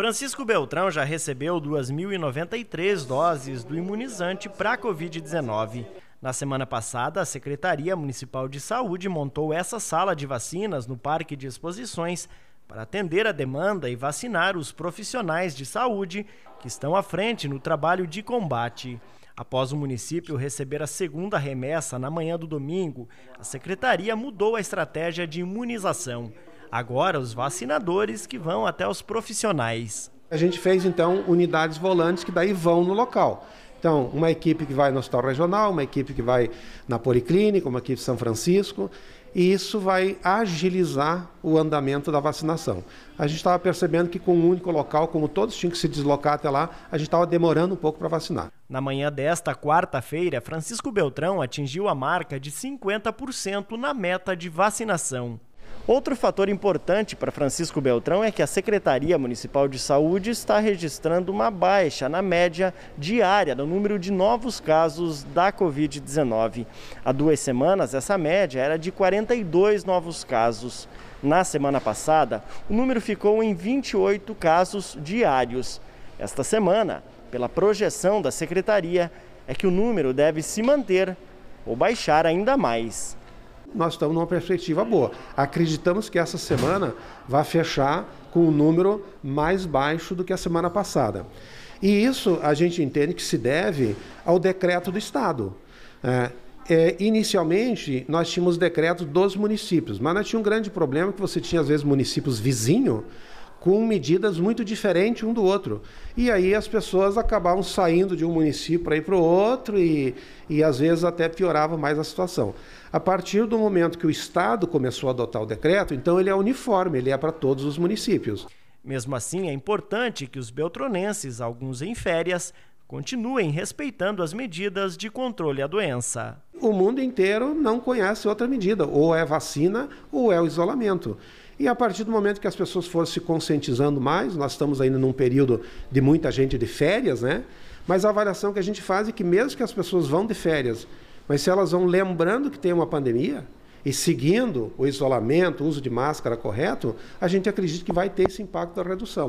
Francisco Beltrão já recebeu 2.093 doses do imunizante para a Covid-19. Na semana passada, a Secretaria Municipal de Saúde montou essa sala de vacinas no Parque de Exposições para atender a demanda e vacinar os profissionais de saúde que estão à frente no trabalho de combate. Após o município receber a segunda remessa na manhã do domingo, a secretaria mudou a estratégia de imunização agora os vacinadores que vão até os profissionais. A gente fez então unidades volantes que daí vão no local. Então, uma equipe que vai no hospital regional, uma equipe que vai na policlínica, uma equipe de São Francisco, e isso vai agilizar o andamento da vacinação. A gente estava percebendo que com um único local, como todos tinham que se deslocar até lá, a gente estava demorando um pouco para vacinar. Na manhã desta quarta-feira, Francisco Beltrão atingiu a marca de 50% na meta de vacinação. Outro fator importante para Francisco Beltrão é que a Secretaria Municipal de Saúde está registrando uma baixa na média diária do número de novos casos da Covid-19. Há duas semanas, essa média era de 42 novos casos. Na semana passada, o número ficou em 28 casos diários. Esta semana, pela projeção da Secretaria, é que o número deve se manter ou baixar ainda mais nós estamos numa perspectiva boa. Acreditamos que essa semana vai fechar com um número mais baixo do que a semana passada. E isso a gente entende que se deve ao decreto do Estado. É, é, inicialmente, nós tínhamos decreto dos municípios, mas nós tínhamos um grande problema que você tinha, às vezes, municípios vizinhos com medidas muito diferentes um do outro. E aí as pessoas acabavam saindo de um município para ir para o outro e, e às vezes até piorava mais a situação. A partir do momento que o Estado começou a adotar o decreto, então ele é uniforme, ele é para todos os municípios. Mesmo assim, é importante que os beltronenses, alguns em férias, continuem respeitando as medidas de controle à doença. O mundo inteiro não conhece outra medida, ou é vacina ou é o isolamento. E a partir do momento que as pessoas foram se conscientizando mais, nós estamos ainda num período de muita gente de férias, né? Mas a avaliação que a gente faz é que mesmo que as pessoas vão de férias, mas se elas vão lembrando que tem uma pandemia e seguindo o isolamento, o uso de máscara correto, a gente acredita que vai ter esse impacto da redução.